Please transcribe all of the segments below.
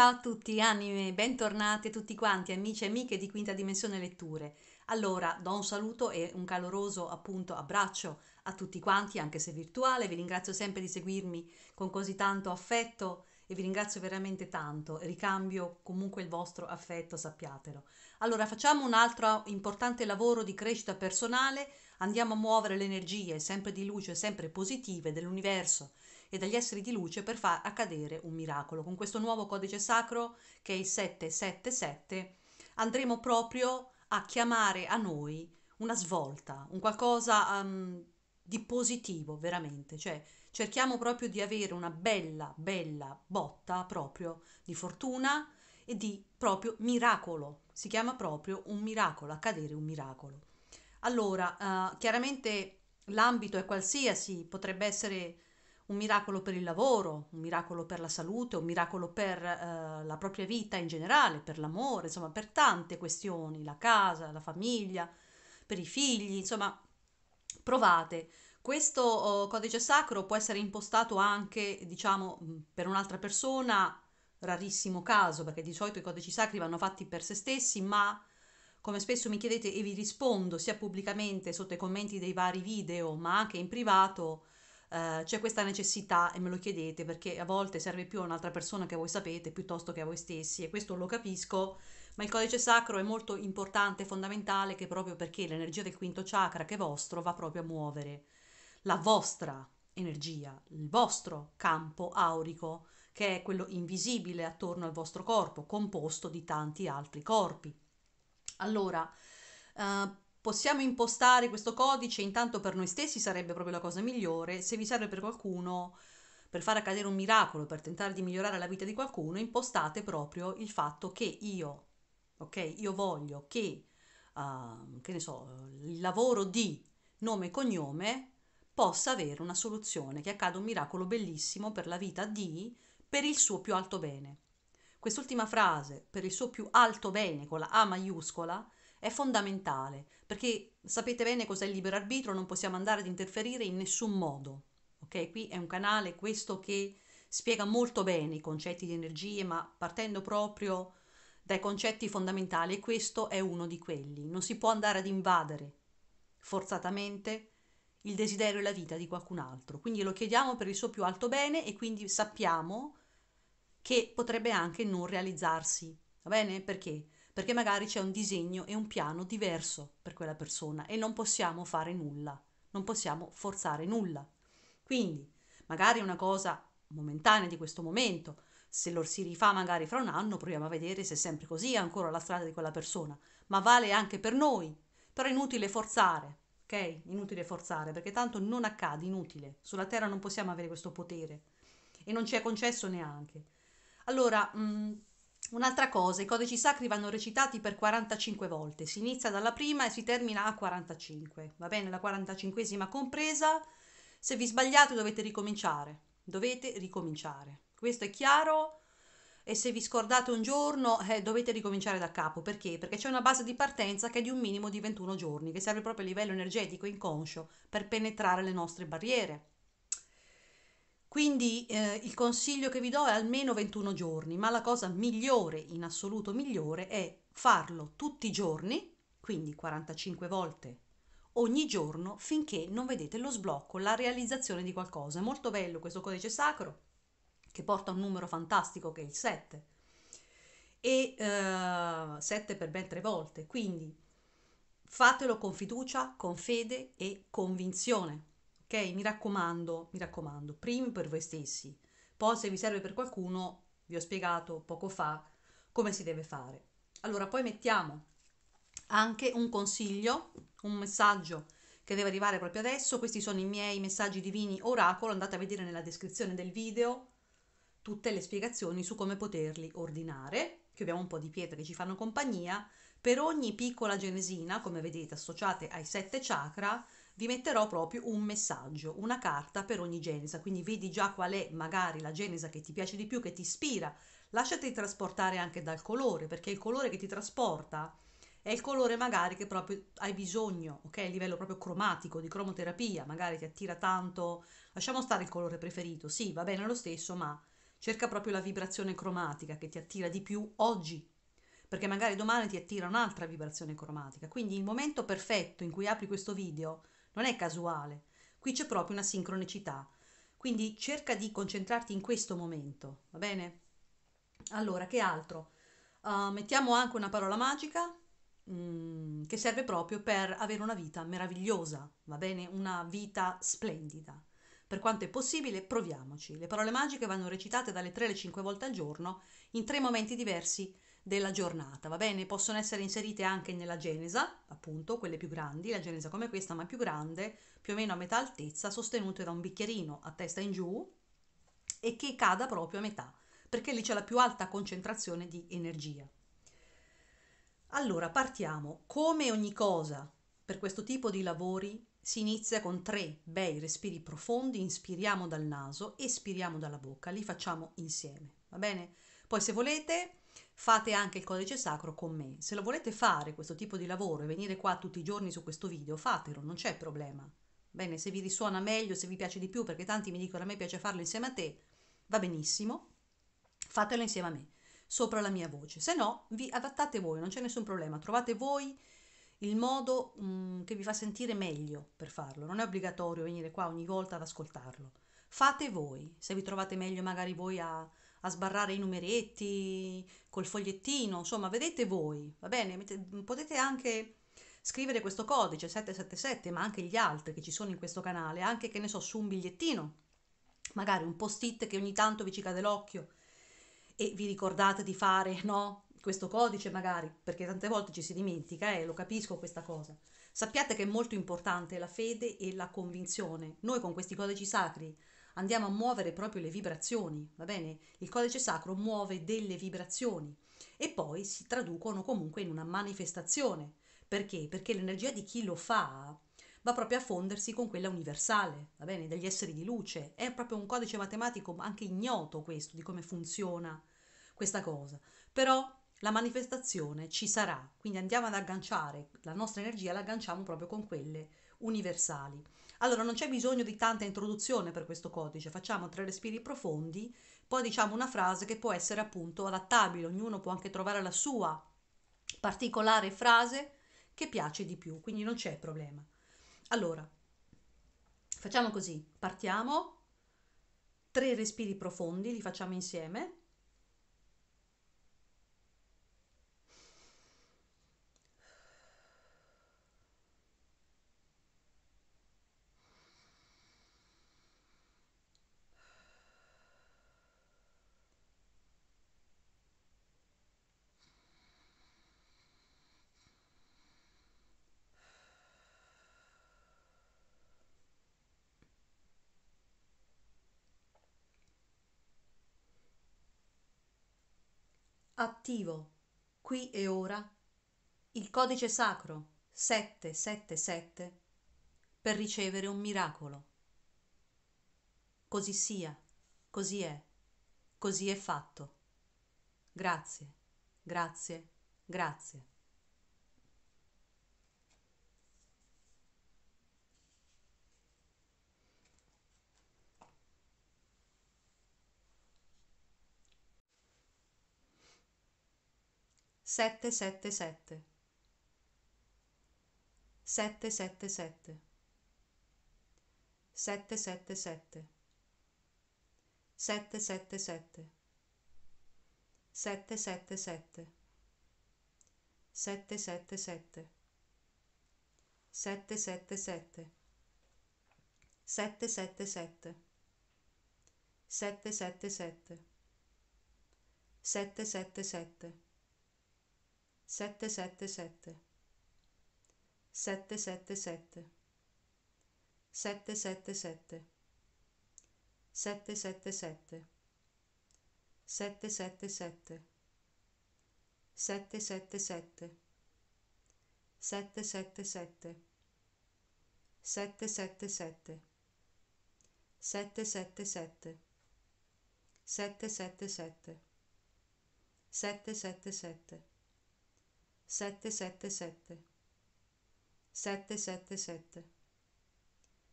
Ciao a tutti anime, bentornati tutti quanti amici e amiche di Quinta Dimensione Letture. Allora, do un saluto e un caloroso appunto abbraccio a tutti quanti, anche se virtuale. Vi ringrazio sempre di seguirmi con così tanto affetto e vi ringrazio veramente tanto. Ricambio comunque il vostro affetto, sappiatelo. Allora, facciamo un altro importante lavoro di crescita personale. Andiamo a muovere le energie sempre di luce, sempre positive dell'universo e dagli esseri di luce per far accadere un miracolo. Con questo nuovo codice sacro che è il 777 andremo proprio a chiamare a noi una svolta, un qualcosa um, di positivo veramente, cioè cerchiamo proprio di avere una bella, bella botta proprio di fortuna e di proprio miracolo. Si chiama proprio un miracolo, accadere un miracolo. Allora, uh, chiaramente l'ambito è qualsiasi, potrebbe essere un miracolo per il lavoro, un miracolo per la salute, un miracolo per eh, la propria vita in generale, per l'amore, insomma per tante questioni, la casa, la famiglia, per i figli, insomma provate. Questo oh, codice sacro può essere impostato anche, diciamo, mm, per un'altra persona, rarissimo caso, perché di solito i codici sacri vanno fatti per se stessi, ma come spesso mi chiedete e vi rispondo sia pubblicamente sotto i commenti dei vari video, ma anche in privato, eh, c'è questa necessità e me lo chiedete perché a volte serve più a un'altra persona che voi sapete piuttosto che a voi stessi e questo lo capisco, ma il codice sacro è molto importante, fondamentale, che proprio perché l'energia del quinto chakra che è vostro va proprio a muovere la vostra energia, il vostro campo aurico, che è quello invisibile attorno al vostro corpo, composto di tanti altri corpi. Allora, eh, possiamo impostare questo codice, intanto per noi stessi sarebbe proprio la cosa migliore, se vi serve per qualcuno, per far accadere un miracolo, per tentare di migliorare la vita di qualcuno, impostate proprio il fatto che io, ok, io voglio che, uh, che ne so, il lavoro di nome e cognome possa avere una soluzione, che accada un miracolo bellissimo per la vita di, per il suo più alto bene. Quest'ultima frase, per il suo più alto bene, con la A maiuscola, è fondamentale, perché sapete bene cos'è il libero arbitro, non possiamo andare ad interferire in nessun modo. Ok, qui è un canale questo che spiega molto bene i concetti di energie, ma partendo proprio dai concetti fondamentali e questo è uno di quelli. Non si può andare ad invadere forzatamente il desiderio e la vita di qualcun altro. Quindi lo chiediamo per il suo più alto bene e quindi sappiamo che potrebbe anche non realizzarsi. Va bene? Perché? perché magari c'è un disegno e un piano diverso per quella persona e non possiamo fare nulla, non possiamo forzare nulla. Quindi, magari è una cosa momentanea di questo momento, se lo si rifà magari fra un anno, proviamo a vedere se è sempre così, è ancora la strada di quella persona, ma vale anche per noi, però è inutile forzare, ok? Inutile forzare, perché tanto non accade, inutile, sulla Terra non possiamo avere questo potere e non ci è concesso neanche. Allora, mh, mm, Un'altra cosa, i codici sacri vanno recitati per 45 volte, si inizia dalla prima e si termina a 45, va bene, la 45esima compresa, se vi sbagliate dovete ricominciare, dovete ricominciare, questo è chiaro e se vi scordate un giorno eh, dovete ricominciare da capo, perché? Perché c'è una base di partenza che è di un minimo di 21 giorni, che serve proprio a livello energetico, inconscio, per penetrare le nostre barriere. Quindi eh, il consiglio che vi do è almeno 21 giorni, ma la cosa migliore, in assoluto migliore, è farlo tutti i giorni, quindi 45 volte ogni giorno finché non vedete lo sblocco, la realizzazione di qualcosa. È molto bello questo codice sacro che porta un numero fantastico che è il 7 e eh, 7 per ben tre volte, quindi fatelo con fiducia, con fede e convinzione ok? Mi raccomando, mi raccomando, primi per voi stessi, poi se vi serve per qualcuno, vi ho spiegato poco fa come si deve fare. Allora, poi mettiamo anche un consiglio, un messaggio che deve arrivare proprio adesso. Questi sono i miei messaggi divini oracolo, andate a vedere nella descrizione del video tutte le spiegazioni su come poterli ordinare. abbiamo un po' di pietre che ci fanno compagnia. Per ogni piccola genesina, come vedete, associate ai sette chakra, vi metterò proprio un messaggio, una carta per ogni genesa, quindi vedi già qual è magari la genesa che ti piace di più, che ti ispira, lasciati trasportare anche dal colore, perché il colore che ti trasporta è il colore magari che proprio hai bisogno, ok? A livello proprio cromatico, di cromoterapia, magari ti attira tanto, lasciamo stare il colore preferito, sì, va bene lo stesso, ma cerca proprio la vibrazione cromatica che ti attira di più oggi, perché magari domani ti attira un'altra vibrazione cromatica. Quindi il momento perfetto in cui apri questo video non è casuale, qui c'è proprio una sincronicità. Quindi cerca di concentrarti in questo momento, va bene? Allora, che altro? Uh, mettiamo anche una parola magica mh, mm, che serve proprio per avere una vita meravigliosa, va bene? Una vita splendida. Per quanto è possibile, proviamoci. Le parole magiche vanno recitate dalle 3 alle 5 volte al giorno in tre momenti diversi della giornata, va bene? Possono essere inserite anche nella genesa, appunto, quelle più grandi, la genesa come questa, ma più grande, più o meno a metà altezza, sostenute da un bicchierino a testa in giù e che cada proprio a metà, perché lì c'è la più alta concentrazione di energia. Allora, partiamo. Come ogni cosa, per questo tipo di lavori si inizia con tre bei respiri profondi, inspiriamo dal naso, espiriamo dalla bocca, li facciamo insieme, va bene? Poi se volete fate anche il codice sacro con me. Se lo volete fare questo tipo di lavoro e venire qua tutti i giorni su questo video, fatelo, non c'è problema. Bene, se vi risuona meglio, se vi piace di più, perché tanti mi dicono a me piace farlo insieme a te, va benissimo, fatelo insieme a me, sopra la mia voce. Se no, vi adattate voi, non c'è nessun problema, trovate voi il modo mh, mm, che vi fa sentire meglio per farlo, non è obbligatorio venire qua ogni volta ad ascoltarlo. Fate voi, se vi trovate meglio magari voi a a sbarrare i numeretti col fogliettino, insomma, vedete voi, va bene? Mm, potete anche scrivere questo codice 777, ma anche gli altri che ci sono in questo canale, anche che ne so, su un bigliettino, magari un post-it che ogni tanto vi ci cade l'occhio e vi ricordate di fare, no? Questo codice magari, perché tante volte ci si dimentica e eh, lo capisco questa cosa. Sappiate che è molto importante la fede e la convinzione. Noi con questi codici sacri andiamo a muovere proprio le vibrazioni, va bene? Il codice sacro muove delle vibrazioni e poi si traducono comunque in una manifestazione. Perché? Perché l'energia di chi lo fa va proprio a fondersi con quella universale, va bene? Degli esseri di luce. È proprio un codice matematico anche ignoto questo, di come funziona questa cosa. Però la manifestazione ci sarà, quindi andiamo ad agganciare la nostra energia, la agganciamo proprio con quelle universali. Allora non c'è bisogno di tanta introduzione per questo codice, facciamo tre respiri profondi, poi diciamo una frase che può essere appunto adattabile, ognuno può anche trovare la sua particolare frase che piace di più, quindi non c'è problema. Allora, facciamo così, partiamo, tre respiri profondi, li facciamo insieme. attivo, qui e ora, il codice sacro 777 per ricevere un miracolo. Così sia, così è, così è fatto. Grazie, grazie, grazie. 777 777 777 777 777 777 777 777 777 777 777 777 777 777 777 777 777 777 777 777 777 777 777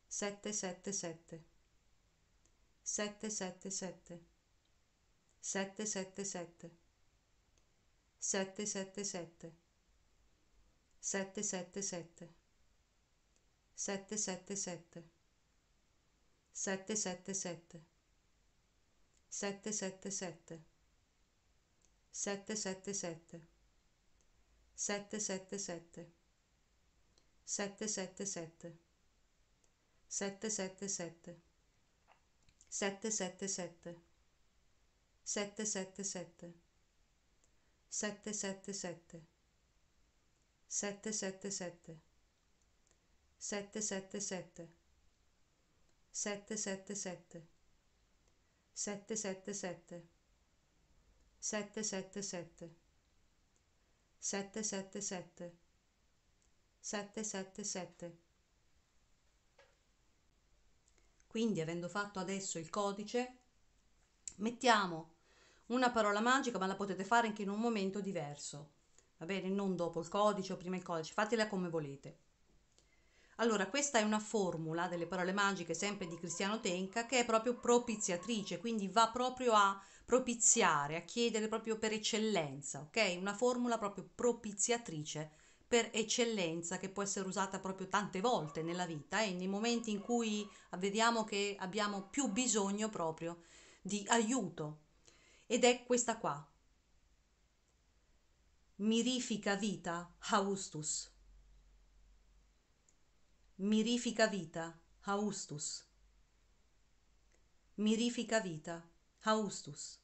777 777 777 777 777 777 777 777 777 777 777 777 777 777 777 777 777 777 777 777 777 777 quindi avendo fatto adesso il codice mettiamo una parola magica ma la potete fare anche in un momento diverso va bene non dopo il codice o prima il codice fatela come volete allora questa è una formula delle parole magiche sempre di Cristiano Tenca che è proprio propiziatrice quindi va proprio a propiziare, a chiedere proprio per eccellenza, ok? Una formula proprio propiziatrice per eccellenza che può essere usata proprio tante volte nella vita eh? e nei momenti in cui vediamo che abbiamo più bisogno proprio di aiuto. Ed è questa qua. Mirifica vita Augustus. Mirifica vita Augustus. Mirifica vita Augustus.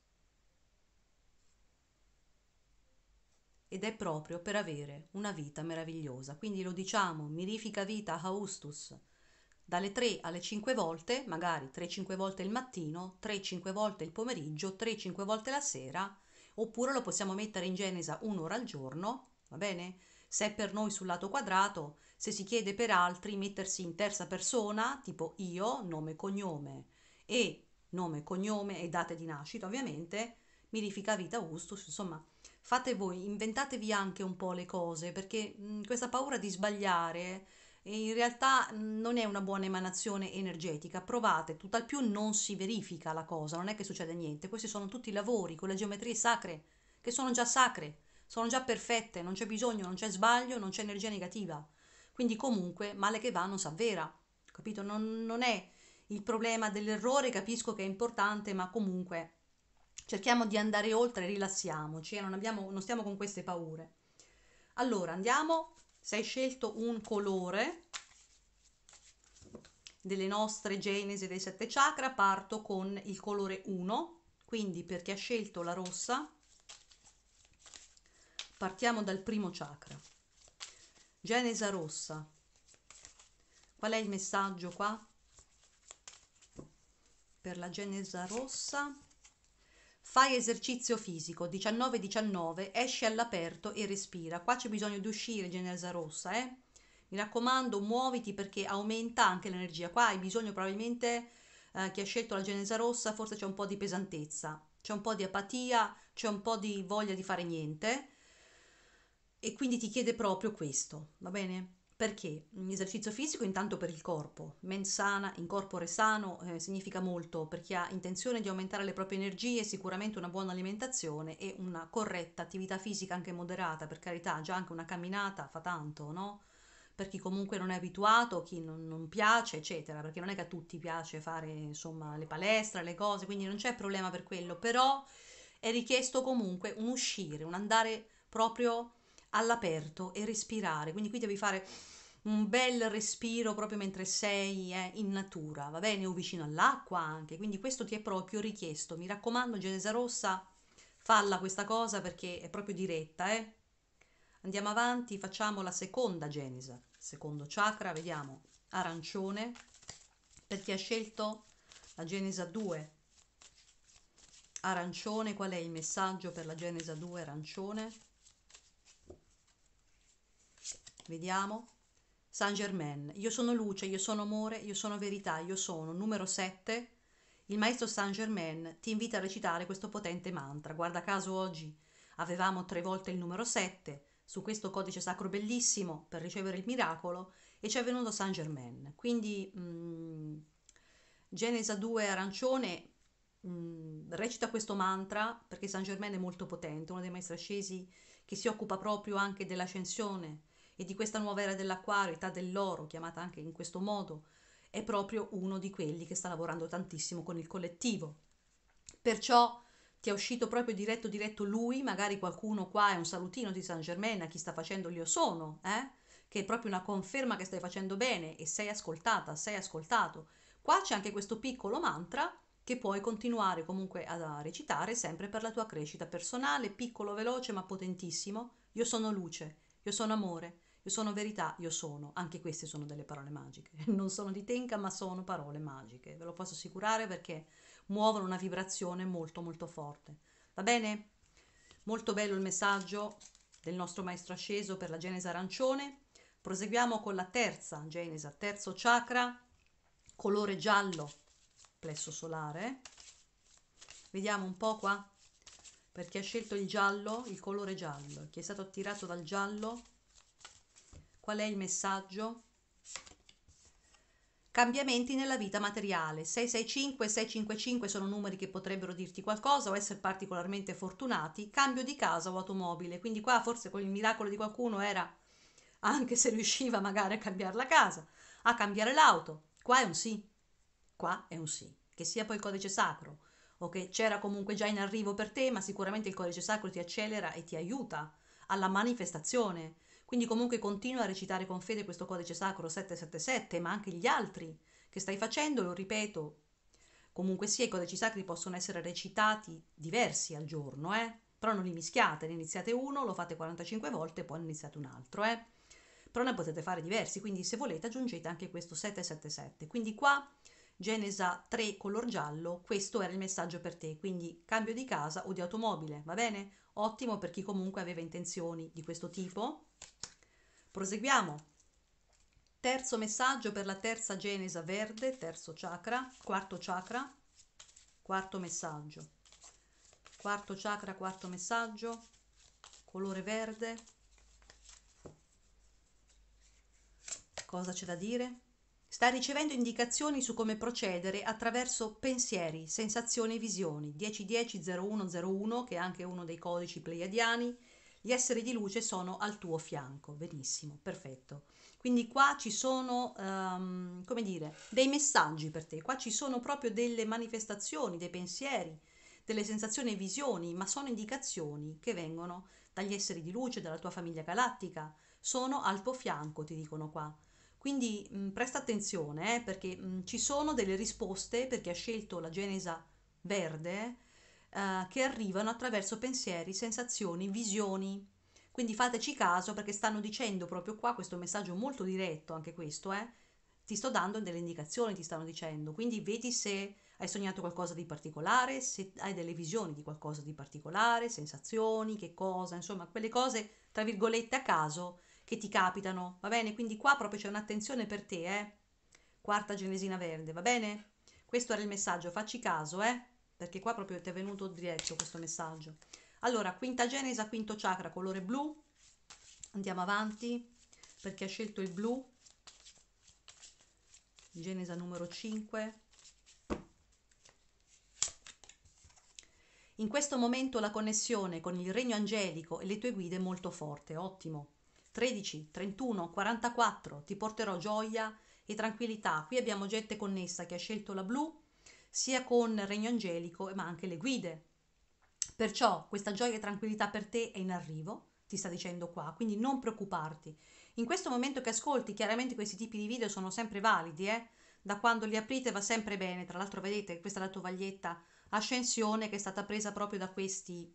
Ed è proprio per avere una vita meravigliosa. Quindi lo diciamo, mirifica vita Augustus, dalle 3 alle 5 volte, magari 3-5 volte il mattino, 3-5 volte il pomeriggio, 3-5 volte la sera, oppure lo possiamo mettere in Genesa un'ora al giorno, va bene? Se è per noi sul lato quadrato, se si chiede per altri mettersi in terza persona, tipo io, nome e cognome, e nome, cognome e date di nascita, ovviamente, Mirifica Vita Augustus, insomma, fate voi, inventatevi anche un po' le cose, perché mh, mm, questa paura di sbagliare eh, in realtà mm, non è una buona emanazione energetica, provate, tutt'al più non si verifica la cosa, non è che succede niente, questi sono tutti i lavori con le geometrie sacre, che sono già sacre, sono già perfette, non c'è bisogno, non c'è sbaglio, non c'è energia negativa. Quindi comunque, male che va, non si avvera, capito? Non, non è il problema dell'errore, capisco che è importante, ma comunque cerchiamo di andare oltre, rilassiamoci e eh, non, abbiamo, non stiamo con queste paure. Allora andiamo, se hai scelto un colore delle nostre genesi dei sette chakra, parto con il colore 1, quindi per chi ha scelto la rossa, partiamo dal primo chakra. Genesa rossa. Qual è il messaggio qua? per la genesa rossa. Fai esercizio fisico, 19-19, esci all'aperto e respira. Qua c'è bisogno di uscire, genesa rossa, eh? Mi raccomando, muoviti perché aumenta anche l'energia. Qua hai bisogno probabilmente, eh, chi ha scelto la genesa rossa, forse c'è un po' di pesantezza, c'è un po' di apatia, c'è un po' di voglia di fare niente. E quindi ti chiede proprio questo, va bene? Perché Un esercizio fisico intanto per il corpo, mensana, in corpore sano eh, significa molto per chi ha intenzione di aumentare le proprie energie, sicuramente una buona alimentazione e una corretta attività fisica anche moderata, per carità, già anche una camminata fa tanto, no? Per chi comunque non è abituato, chi non, non piace, eccetera, perché non è che a tutti piace fare insomma le palestre, le cose, quindi non c'è problema per quello, però è richiesto comunque un uscire, un andare proprio all'aperto e respirare, quindi qui devi fare un bel respiro proprio mentre sei eh, in natura, va bene? O vicino all'acqua anche, quindi questo ti è proprio richiesto. Mi raccomando, Genesa Rossa, falla questa cosa perché è proprio diretta, eh? Andiamo avanti, facciamo la seconda Genesa, secondo chakra, vediamo, arancione, per chi ha scelto la Genesa 2. Arancione, qual è il messaggio per la Genesa 2 arancione? Vediamo. Saint Germain, io sono luce, io sono amore, io sono verità, io sono. Numero 7. Il maestro Saint Germain ti invita a recitare questo potente mantra. Guarda caso oggi avevamo tre volte il numero 7 su questo codice sacro bellissimo per ricevere il miracolo e ci è venuto Saint Germain. Quindi mh, mm, Genesa 2 arancione mh, mm, recita questo mantra perché Saint Germain è molto potente, uno dei maestri ascesi che si occupa proprio anche dell'ascensione e di questa nuova era dell'acquario, età dell'oro, chiamata anche in questo modo, è proprio uno di quelli che sta lavorando tantissimo con il collettivo. Perciò ti è uscito proprio diretto diretto lui, magari qualcuno qua è un salutino di San Germain a chi sta facendo io sono, eh? che è proprio una conferma che stai facendo bene e sei ascoltata, sei ascoltato. Qua c'è anche questo piccolo mantra che puoi continuare comunque a recitare sempre per la tua crescita personale, piccolo, veloce ma potentissimo. Io sono luce, io sono amore, io sono verità, io sono. Anche queste sono delle parole magiche. Non sono di Tenka, ma sono parole magiche. Ve lo posso assicurare perché muovono una vibrazione molto molto forte. Va bene? Molto bello il messaggio del nostro maestro asceso per la Genesi arancione. Proseguiamo con la terza Genesi, terzo chakra, colore giallo, plesso solare. Vediamo un po' qua Per chi ha scelto il giallo, il colore giallo, chi è stato attirato dal giallo Qual è il messaggio? Cambiamenti nella vita materiale. 665 655 sono numeri che potrebbero dirti qualcosa o essere particolarmente fortunati. Cambio di casa o automobile. Quindi qua forse con il miracolo di qualcuno era anche se riusciva magari a cambiare la casa, a cambiare l'auto. Qua è un sì. Qua è un sì. Che sia poi il codice sacro o che c'era comunque già in arrivo per te, ma sicuramente il codice sacro ti accelera e ti aiuta alla manifestazione quindi comunque continua a recitare con fede questo codice sacro 777, ma anche gli altri che stai facendo, lo ripeto, comunque sia i codici sacri possono essere recitati diversi al giorno, eh? però non li mischiate, ne iniziate uno, lo fate 45 volte poi ne iniziate un altro, eh? però ne potete fare diversi, quindi se volete aggiungete anche questo 777. Quindi qua Genesa 3 color giallo, questo era il messaggio per te, quindi cambio di casa o di automobile, va bene? Ottimo per chi comunque aveva intenzioni di questo tipo. Proseguiamo. Terzo messaggio per la terza genesa verde, terzo chakra, quarto chakra, quarto messaggio. Quarto chakra, quarto messaggio, colore verde. Cosa c'è da dire? Sta ricevendo indicazioni su come procedere attraverso pensieri, sensazioni e visioni. 10100101, che è anche uno dei codici pleiadiani, gli esseri di luce sono al tuo fianco, benissimo, perfetto. Quindi qua ci sono, um, come dire, dei messaggi per te, qua ci sono proprio delle manifestazioni, dei pensieri, delle sensazioni e visioni, ma sono indicazioni che vengono dagli esseri di luce, dalla tua famiglia galattica, sono al tuo fianco, ti dicono qua. Quindi mh, presta attenzione eh, perché mh, ci sono delle risposte per chi ha scelto la Genesa verde, eh, che arrivano attraverso pensieri, sensazioni, visioni. Quindi fateci caso perché stanno dicendo proprio qua questo messaggio molto diretto, anche questo, eh? ti sto dando delle indicazioni, ti stanno dicendo. Quindi vedi se hai sognato qualcosa di particolare, se hai delle visioni di qualcosa di particolare, sensazioni, che cosa, insomma, quelle cose, tra virgolette, a caso che ti capitano, va bene? Quindi qua proprio c'è un'attenzione per te, eh? Quarta genesina verde, va bene? Questo era il messaggio, facci caso, eh? perché qua proprio ti è venuto diretto questo messaggio. Allora, quinta genesa, quinto chakra, colore blu, andiamo avanti, perché ha scelto il blu, genesa numero 5. In questo momento la connessione con il regno angelico e le tue guide è molto forte, ottimo. 13, 31, 44, ti porterò gioia e tranquillità. Qui abbiamo gente connessa che ha scelto la blu, sia con Regno Angelico, ma anche le guide. Perciò questa gioia e tranquillità per te è in arrivo, ti sta dicendo qua, quindi non preoccuparti. In questo momento che ascolti, chiaramente questi tipi di video sono sempre validi, eh? da quando li aprite va sempre bene. Tra l'altro vedete questa è la tovaglietta ascensione che è stata presa proprio da questi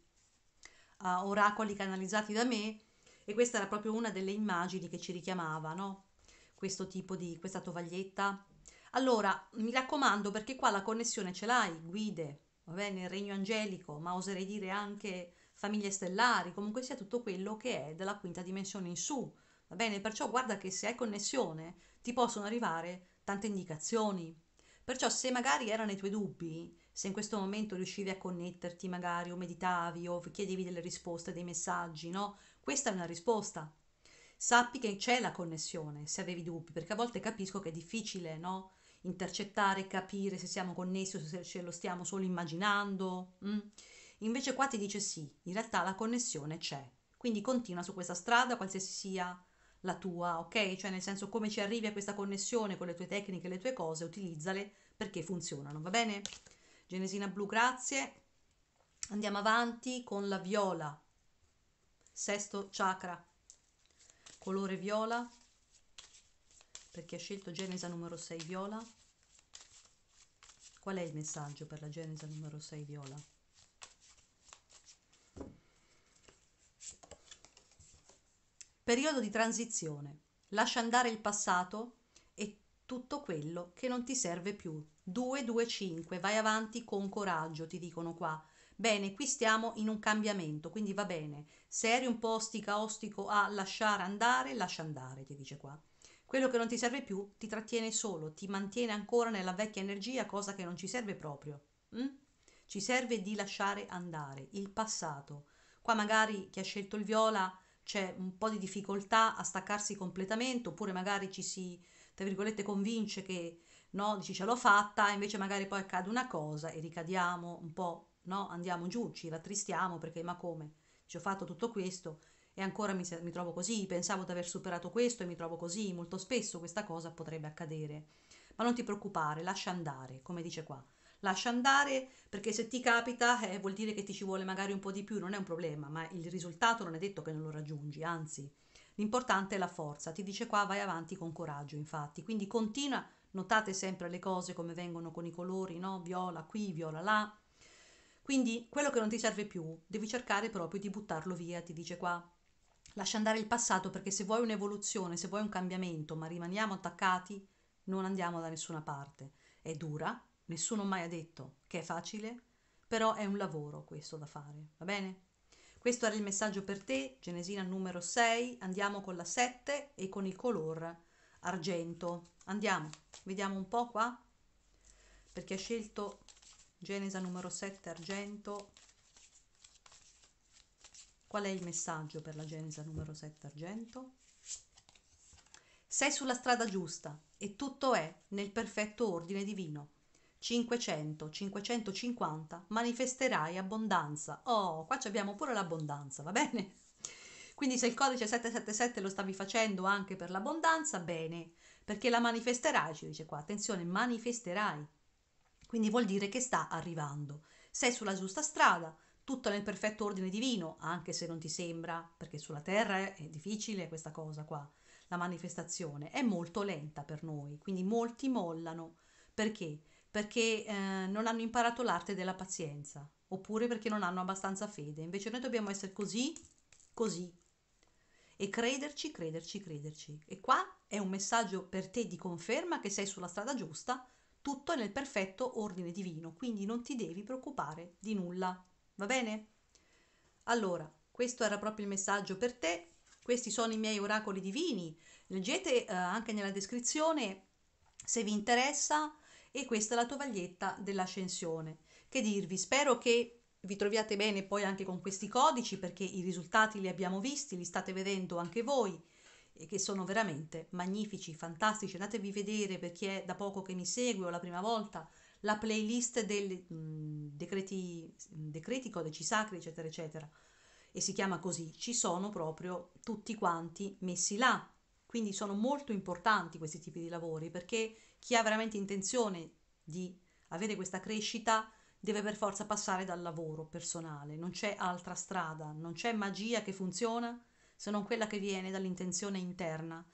uh, oracoli canalizzati da me e questa era proprio una delle immagini che ci richiamava, no? Questo tipo di, questa tovaglietta allora, mi raccomando perché qua la connessione ce l'hai, guide, va bene, il regno angelico, ma oserei dire anche famiglie stellari, comunque sia tutto quello che è della quinta dimensione in su, va bene? Perciò guarda che se hai connessione ti possono arrivare tante indicazioni. Perciò se magari erano i tuoi dubbi, se in questo momento riuscivi a connetterti magari o meditavi o chiedevi delle risposte, dei messaggi, no? Questa è una risposta. Sappi che c'è la connessione se avevi dubbi, perché a volte capisco che è difficile, no? intercettare, capire se siamo connessi o se ce lo stiamo solo immaginando. Mm? Invece qua ti dice sì, in realtà la connessione c'è. Quindi continua su questa strada, qualsiasi sia la tua, ok? Cioè nel senso come ci arrivi a questa connessione con le tue tecniche, le tue cose, utilizzale perché funzionano, va bene? Genesina blu, grazie. Andiamo avanti con la viola. Sesto chakra. Colore viola per chi ha scelto Genesa numero 6 viola. Qual è il messaggio per la Genesa numero 6 viola? Periodo di transizione. Lascia andare il passato e tutto quello che non ti serve più. 2, 2, 5, vai avanti con coraggio, ti dicono qua. Bene, qui stiamo in un cambiamento, quindi va bene. Se eri un po' ostica, ostico a lasciare andare, lascia andare, ti dice qua. Quello che non ti serve più ti trattiene solo, ti mantiene ancora nella vecchia energia, cosa che non ci serve proprio. Mm? Ci serve di lasciare andare il passato. Qua magari chi ha scelto il viola c'è un po' di difficoltà a staccarsi completamente, oppure magari ci si, tra virgolette, convince che no, dici ce l'ho fatta, invece magari poi accade una cosa e ricadiamo un po', no, andiamo giù, ci rattristiamo perché ma come? Ci ho fatto tutto questo e ancora mi, mi trovo così, pensavo di aver superato questo e mi trovo così, molto spesso questa cosa potrebbe accadere. Ma non ti preoccupare, lascia andare, come dice qua. Lascia andare perché se ti capita eh, vuol dire che ti ci vuole magari un po' di più, non è un problema, ma il risultato non è detto che non lo raggiungi, anzi, l'importante è la forza. Ti dice qua vai avanti con coraggio, infatti. Quindi continua, notate sempre le cose come vengono con i colori, no? Viola qui, viola là. Quindi quello che non ti serve più, devi cercare proprio di buttarlo via, ti dice qua lascia andare il passato perché se vuoi un'evoluzione, se vuoi un cambiamento, ma rimaniamo attaccati, non andiamo da nessuna parte. È dura, nessuno mai ha detto che è facile, però è un lavoro questo da fare, va bene? Questo era il messaggio per te, Genesina numero 6, andiamo con la 7 e con il color argento. Andiamo, vediamo un po' qua, perché ha scelto Genesa numero 7 argento Qual è il messaggio per la Genesi numero 7 argento? Sei sulla strada giusta e tutto è nel perfetto ordine divino. 500, 550, manifesterai abbondanza. Oh, qua abbiamo pure l'abbondanza, va bene? Quindi se il codice 777 lo stavi facendo anche per l'abbondanza, bene, perché la manifesterai, ci dice qua, attenzione, manifesterai. Quindi vuol dire che sta arrivando. Sei sulla giusta strada, tutto nel perfetto ordine divino, anche se non ti sembra, perché sulla terra è difficile questa cosa qua, la manifestazione è molto lenta per noi, quindi molti mollano. Perché? Perché eh, non hanno imparato l'arte della pazienza, oppure perché non hanno abbastanza fede. Invece noi dobbiamo essere così, così, e crederci, crederci, crederci. E qua è un messaggio per te di conferma che sei sulla strada giusta, tutto nel perfetto ordine divino, quindi non ti devi preoccupare di nulla. Va bene? Allora, questo era proprio il messaggio per te. Questi sono i miei oracoli divini. Leggete eh, anche nella descrizione se vi interessa e questa è la tovaglietta dell'ascensione. Che dirvi? Spero che vi troviate bene poi anche con questi codici perché i risultati li abbiamo visti, li state vedendo anche voi e che sono veramente magnifici, fantastici. Andatevi a vedere per chi è da poco che mi segue o la prima volta la playlist dei decreti, decreti, codici sacri, eccetera, eccetera. E si chiama così, ci sono proprio tutti quanti messi là. Quindi sono molto importanti questi tipi di lavori perché chi ha veramente intenzione di avere questa crescita deve per forza passare dal lavoro personale, non c'è altra strada, non c'è magia che funziona se non quella che viene dall'intenzione interna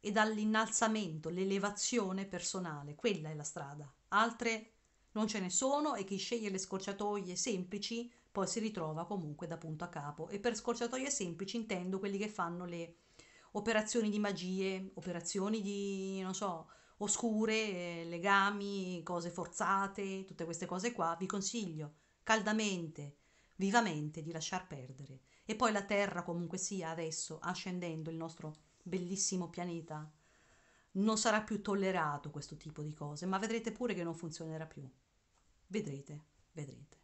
e dall'innalzamento, l'elevazione personale, quella è la strada altre non ce ne sono e chi sceglie le scorciatoie semplici poi si ritrova comunque da punto a capo. E per scorciatoie semplici intendo quelli che fanno le operazioni di magie, operazioni di, non so, oscure, eh, legami, cose forzate, tutte queste cose qua, vi consiglio caldamente, vivamente di lasciar perdere. E poi la Terra comunque sia adesso, ascendendo il nostro bellissimo pianeta non sarà più tollerato questo tipo di cose, ma vedrete pure che non funzionerà più. Vedrete, vedrete.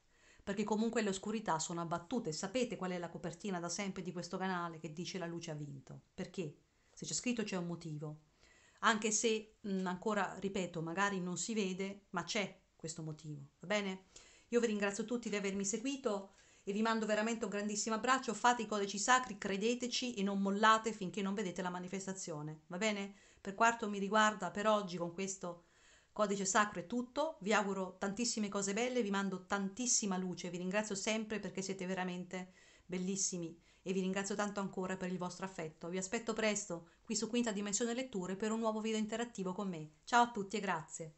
Perché comunque le oscurità sono abbattute. Sapete qual è la copertina da sempre di questo canale che dice la luce ha vinto? Perché? Se c'è scritto c'è un motivo. Anche se, mh, ancora ripeto, magari non si vede, ma c'è questo motivo. Va bene? Io vi ringrazio tutti di avermi seguito e vi mando veramente un grandissimo abbraccio. Fate i codici sacri, credeteci e non mollate finché non vedete la manifestazione. Va bene? Per quanto mi riguarda, per oggi con questo codice sacro è tutto. Vi auguro tantissime cose belle, vi mando tantissima luce, vi ringrazio sempre perché siete veramente bellissimi e vi ringrazio tanto ancora per il vostro affetto. Vi aspetto presto qui su Quinta Dimensione Letture per un nuovo video interattivo con me. Ciao a tutti e grazie.